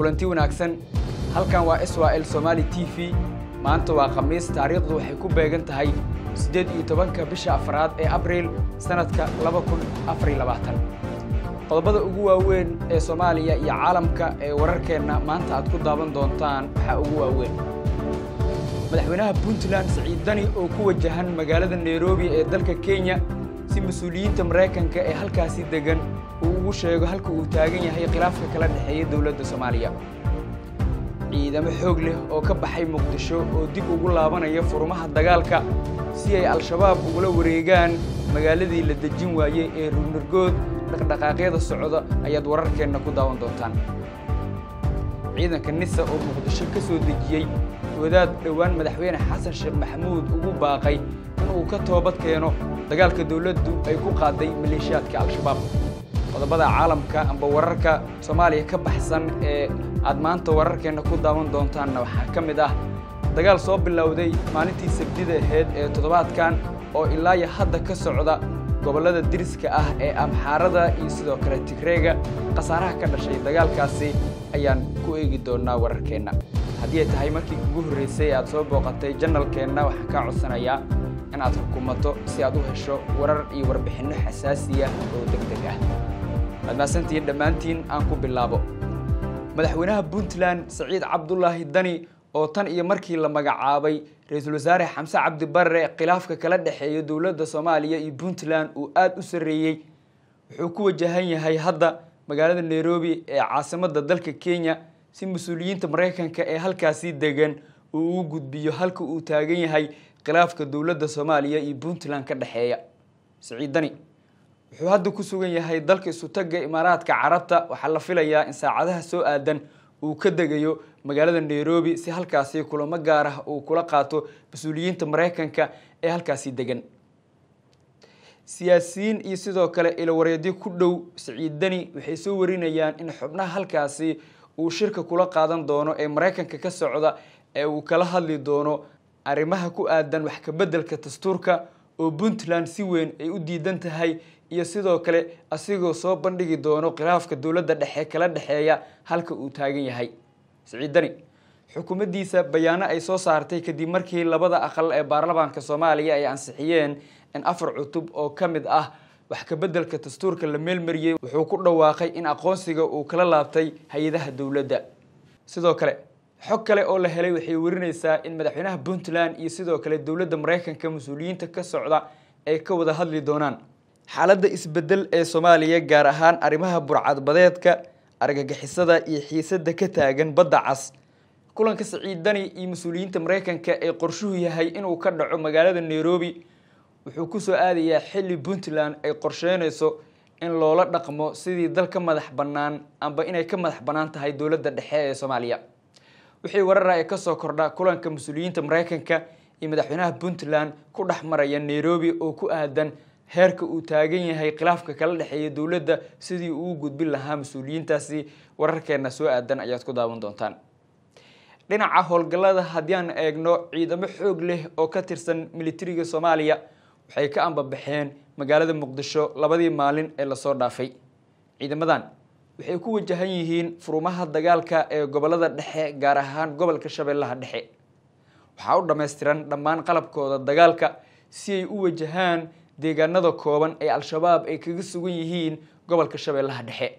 kulanti wanaagsan halkan waa swl somaali t v maanta waa khamiis taariikhdu waxay ku beegan tahay siddeed iyo tobanka bisha afraad ee abriil sannadka laba kun afariy labaatan qodobada ugu waaweyn ee soomaaliya iyo caalamka ee wararkeenna maanta aad ku daaban doontaan waxaa ugu waaweyn madaxweynaha puntland siciid dani oo ku wajahan magaalada nairobi ee dalka kenya si mas-uuliyiinta maraykanka ee halkaasi degan uu ugu sheego halka uu taagan yahay khilaafka kala dhexeeya dowladda soomaaliya ciidamo xoog leh oo ka baxay muqdisho oo dib ugu laabanaya furumaha dagaalka si ay al-shabaab ugula wareegaan magaaladii la dejin waayey ee rugnargood dhaqdhaqaaqyada socda ayaad wararkeenna ku daawan doontaan ciidanka nisa oo muqdisho ka soo dejiyey wadaad dhowaan madaxweyne xasan sheekh maxamuud ugu baaqay in uu ka toobad keeno dagaalka dowladdu ay ku qaaday maleeshiyaadka al-shabaab qodobada caalamka amba wararka soomaaliya ka baxsan ee aad maanta wararkeenna ku daawan doontaanna waxaa ka mid ah dagaal soo bilowday maalintii sabdida ahayd ee toddobaadkan oo ilaa iyo hadda ka socda gobollada diriska ah ee amxaarada iyo sidoo kale tigreega khasaaraha ka dhashay dagaalkaasi ayaan ku eegi doonnaa wararkeenna haddii ay tahay markii ugu horraysay aad soo booqatay janalkeenna waxaan kaa codsanayaa inaad xukuumato si aad u hesho warar iyo warbixinno xasaasiya oo deg deg ah mahadmahadsantihiin dhammaantiin aan ku bilaabo madaxweynaha puntland saciid cabdulaahi dani oo tan iyo markii la magacaabay ra-iisul wasaare xamse cabdi barre khilaafka kala dhexeeya dowladda soomaaliya iyo puntland uu aada u sarreeyey wuxuu ku wajahan yahay hadda magaalada nairobi ee caasimadda dalka kenya si mas-uuliyiinta maraykanka ee halkaasi degan uu u gudbiyo halka uu taagan yahay khilaafka dowladda soomaaliya iyo puntland ka dhexeeya saciid dani wuxuu hadda ku sugan yahay dalka isutagga imaaraadka carabta waxaa la filayaa in saacadaha soo aadan uu ka degayo magaalada nairobi si halkaasi kulamo gaar ah uu kula qaato mas-uuliyiinta maraykanka ee halkaasi degan siyaasiyiin iyo sidoo kale ilowareedyo ku dhow siciid deni waxay soo warinayaan in xubnaha halkaasi uu shirka kula qaadan doono ee maraykanka ka socda ee uu kala hadli doono arrimaha ku aadan wax kabeddelka dastuurka oo puntland si weyn ay u diidan tahay iyo sidoo kale asigoo soo bandhigi doono khilaafka dowladda dhexe kala dhexeeya halka uu taagan yahay siciid dani xukuumaddiisa bayaano ay soo saartay kadib markii labada aqal ee baarlamaanka soomaaliya ay ansixiyeen in afar cutub oo ka mid ah wax kabeddelka dastuurka la meelmariyey wuxuu ku dhawaaqay in aqoonsiga uu kala laabtay hay-adaha dowladda sidoo kale xog kale oo la helay waxay werinaysaa in madaxweynaha puntland iyo sidoo kale dowladda maraykanka mas-uuliyiinta ka socda ay ka wada hadli doonaan xaaladda isbedel ee soomaaliya gaar ahaan arrimaha burcadbadeedka argagixisada iyo xiisada ka taagan badda cas kulanka siciidani iyo mas-uuliyiinta mareykanka ee qorshuhu yahay inuu ka dhaco magaalada nairobi wuxuu kusoo aadayaa xilli puntland ay qorsheynayso in loola dhaqmo sidii dal ka madax bannaan amba inay ka madax bannaan tahay dowladda dhexe ee soomaaliya wixii warara ee kasoo kordha kulanka mas-uuliyiinta mareykanka iyo madaxweynaha puntland ku dhex maraya nairobi oo ku aadan heerka uu taagan yahay khilaafka kala dhexeeya dowladda sidii uu gudbin lahaa mas-uuliyiintaasi wararkeenna soo aadan ayaad ku daawan doontaan dhinaca howlgallada haddii aan eegno ciidamo xoog leh oo ka tirsan militariga soomaaliya waxay ka ambabaxeen magaalada muqdisho labadii maalin ee lasoo dhaafay ciidamadan waxay ku wajahan yihiin furumaha dagaalka ee gobollada dhexe gaar ahaan gobolka shabeellaha dhexe waxaa u dhammaystiran dhammaan qalabkooda dagaalka si ay u wajahaan deegaanada kooban ee al-shabaab ay kaga sugan yihiin gobolka shabeellaha dhexe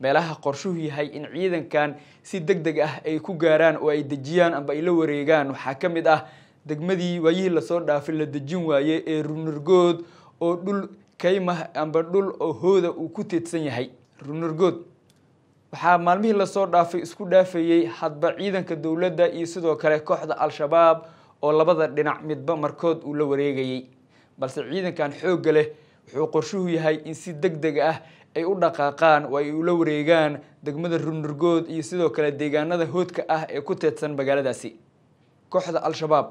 meelaha qorshuhu yahay in ciidankan si deg deg ah ay ku gaaraan oo ay dejiyaan amba ay la wareegaan waxaa ka mid ah degmadii waayihii lasoo dhaafay la dejin waaye ee runurgood oo dhul kaymah amba dhul oo hooda uu ku teedsan yahay runurgood waxaa maalmihii lasoo dhaafay isku dhaafayey hadba ciidanka dowladda iyo sidoo kale kooxda al-shabaab oo labada dhinac midba markood uu la wareegayey balse ciidankan xoogga leh wuxuu qorshuhu yahay in si deg deg ah ay u dhaqaaqaan oo ay ula wareegaan degmada runurgood iyo sidoo kale deegaanada hoodka ah ee ku teedsan magaaladaasi kooxda al-shabaab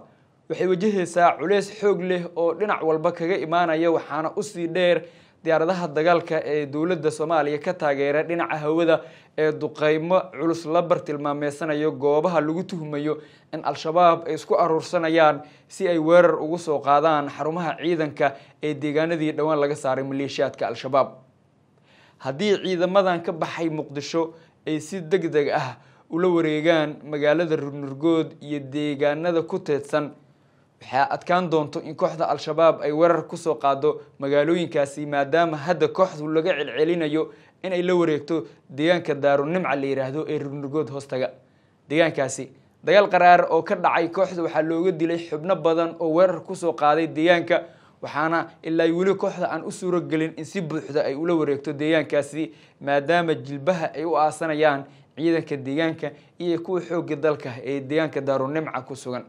waxay wajahaysaa culeys xoog leh oo dhinac walba kaga imaanaya waxaana usii dheer diyaaradaha dagaalka ee dowladda soomaaliya ka taageera dhinaca hawada ee duqeymo culus la bartilmaameysanayo goobaha lagu tuhmayo in al-shabaab ay isku aruursanayaan si ay weerar ugu soo qaadaan xarumaha ciidanka ee deegaanadii dhowaan laga saaray maleeshiyaadka al-shabaab haddii ciidamadan ka baxay muqdisho ay si deg deg ah ula wareegaan magaalada runurgood iyo deegaanada ku teedsan waxaa adkaan doonto in kooxda al-shabaab ay weerar kusoo qaado magaalooyinkaasi maadaama hadda kooxdu laga celcelinayo inay la wareegto deegaanka daarunimca la yidhaahdo ee rurnigood hoostaga deegaankaasi dagaal qaraar oo ka dhacay kooxda waxaa looga dilay xubno badan oo weerar kusoo qaaday deegaanka waxaana ilaa weli kooxda aan u suurogelin in si buuxda ay ula wareegto deegaankaasi maadaama jilbaha ay u aasanayaan ciidanka deegaanka iyo kuwa xooga dalka ee deegaanka daarunimca ku sugan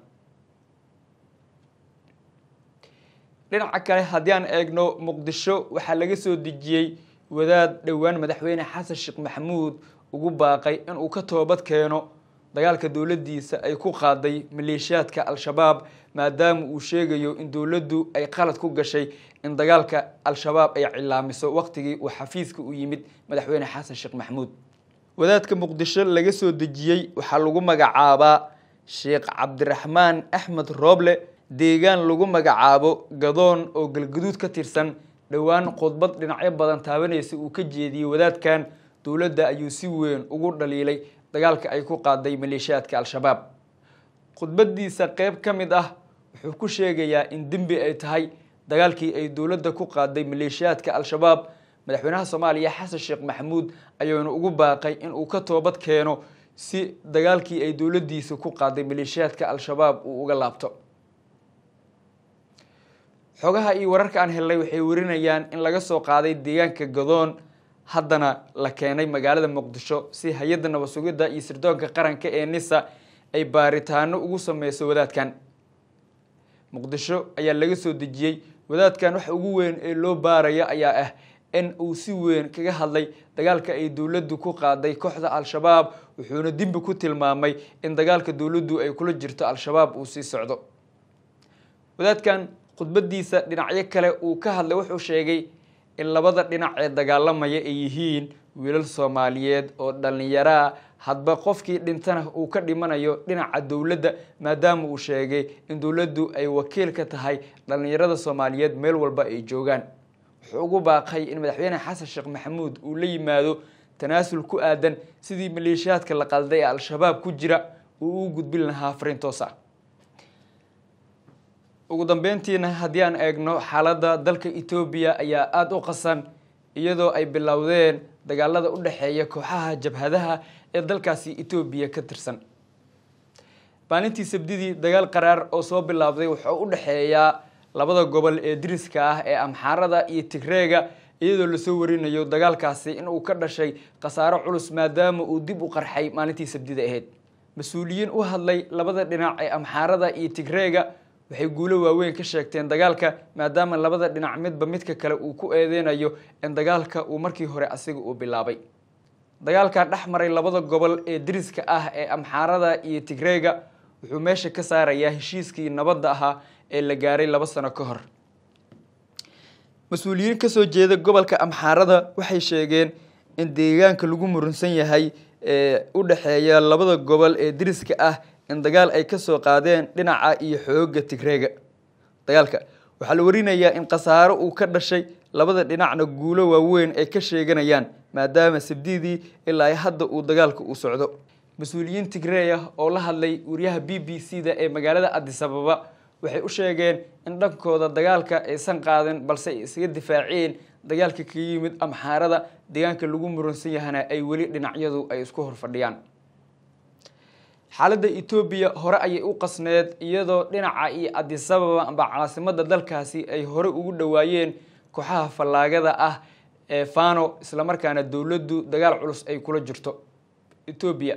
dhinaca kale haddii aan eegno muqdisho waxaa laga soo dejiyey wadaad dhowaan madaxweyne xasan sheekh maxamuud ugu baaqay inuu ka toobad keeno dagaalka dowladdiisa ay ku qaaday maleeshiyaadka al-shabaab maadaama uu sheegayo in dowladdu ay qalad ku gashay in dagaalka al-shabaab ay cilaamiso waqtigii uu xafiiska u yimid madaxweyne xasan sheekh maxamuud wadaadka muqdisho laga soo dejiyey waxaa lagu magacaabaa sheekh cabdiraxmaan axmed rooble deegaan lagu magacaabo gadoon oo galgaduud ka tirsan dhowaan khudbad dhinacyo badan taabanaysa uu ka jeediyey wadaadkan dowladda ayuu si weyn ugu dhaliilay dagaalka ay ku qaaday maleeshiyaadka al-shabaab khudbaddiisa qeyb ka mid ah wuxuu ku sheegayaa in dembi ay tahay dagaalkii ay dowladda ku qaaday maleeshiyaadka al-shabaab madaxweynaha soomaaliya xasan sheekh maxamuud ayuuna ugu baaqay in uu ka toobad keeno si dagaalkii ay dowladdiisa ku qaaday maleeshiyaadka al-shabaab uu uga laabto xogaha iyo wararka aan helnay waxay warinayaan in laga soo qaaday deegaanka godoon haddana la keenay magaalada muqdisho si hay-adda nabadsugidda iyo sirdoonka qaranka ee nisa ay baaritaano ugu sameyso wadaadkan muqdisho ayaa laga soo dejiyey wadaadkan wax ugu weyn ee loo baaraya ayaa ah in uu si weyn kaga hadlay dagaalka ay dowladdu ku qaaday kooxda al-shabaab wuxuuna dimbi ku tilmaamay in dagaalka dowladdu ay kula jirto al-shabaab uu sii socdo wadaadkan khudbadiisa dhinacyo kale uu ka hadlay wuxuu sheegay in labada dhinac ee dagaalamaya ay yihiin wiilal soomaaliyeed oo dhallinyaraa hadba qofkii dhintana uu ka dhimanayo dhinaca dowladda maadaama uu sheegay in dowladdu ay wakiil ka tahay dhallinyarada soomaaliyeed meel walba ay joogaan wuxuu ugu baaqay in madaxweyne xasan sheekh maxamuud uu la yimaado tanaasul ku aadan sidii maleeshiyaadka la qalday ee al-shabaab ku jira uu uu gudbin lahaa fariin toos ah ugu dambeyntiina haddii aan eegno xaaladda dalka etoobiya ayaa aada u qasan iyadoo ay bilowdeen dagaalada u dhexeeya kooxaha jabhadaha ee dalkaasi etoobiya ka tirsan maalintii sabdidii dagaal qaraar oo soo bilaabday wuxuu u dhexeeyaa labada gobol ee diriska ah ee amxaarada iyo tigreega iyadoo lasoo warinayo dagaalkaasi inuu ka dhashay khasaaro culus maadaama uu dib u qarxay maalintii sabdida ahayd mas-uuliyiin u hadlay labada dhinac ee amxaarada iyo tigreega waxay guulo waaweyn ka sheegteen dagaalka maadaama labada dhinac midba midka kale uu ku eedeynayo in dagaalka uu markii hore asiga uu bilaabay dagaalka dhex maray labada gobol ee diriska ah ee amxaarada iyo tigreega wuxuu meesha ka saarayaa heshiiskii nabadda ahaa ee la gaaray laba sano ka hor mas-uuliyiin kasoo jeeda gobolka amxaarada waxay sheegeen in deegaanka lagu murunsan yahay ee u dhexeeya labada gobol ee diriska ah in dagaal ay ka soo qaadeen dhinaca iyo xooga tigreega dagaalka waxaa la warinayaa in khasaaro uu ka dhashay labada dhinacna guulo waaweyn ay ka sheeganayaan maadaama sabdiidii ilaa hadda uu dagaalka u socdo mas-uuliyiin tigreeya ah oo la hadlay wariyaha b b c da ee magaalada adisababa waxay u sheegeen in dhankooda dagaalka aysan qaadin balse ay isaga difaaceen dagaalka kaga yimid amxaarada deegaanka lagu muransan yahana ay weli dhinacyadu ay isku horfadhiyaan xaaladda etoobiya hore ayay u qasneed iyadoo dhinaca iyo adisababa amba caasimada dalkaasi ay hore ugu dhowaayeen kooxaha fallaagada ah ee fano islamarkaana dowladdu dagaal culus ay kula jirto etoobiya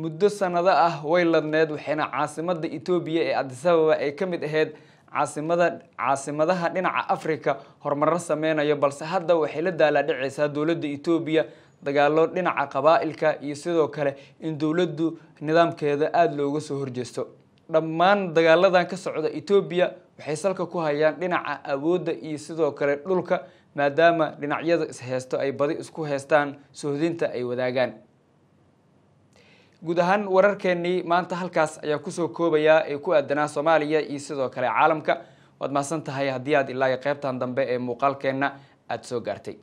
muddo sanado ah way ladneed waxayna caasimadda etoobiya ee adisababa ay ka mid ahayd caasimada caasimadaha dhinaca africa horumaro sameynayo balse hadda waxay la daalaadhicaysaa dowladda etoobiya dagaalo dhinaca qabaa-ilka iyo sidoo kale in dowladdu nidaamkeeda aada looga soo horjeesto dhammaan dagaaladan ka socda etoobiya waxay salka ku hayaan dhinaca awoodda iyo sidoo kale dhulka maadaama dhinacyada isheysto ay badi isku heystaan sohdinta ay wadaagaan guud ahaan wararkeenii maanta halkaas ayaa kusoo koobayaa ee ku aadanaa soomaaliya iyo sidoo kale caalamka waad mahadsan tahay haddii aad ilaa iyo qaybtan dambe ee muuqaalkeenna aada soo gaartay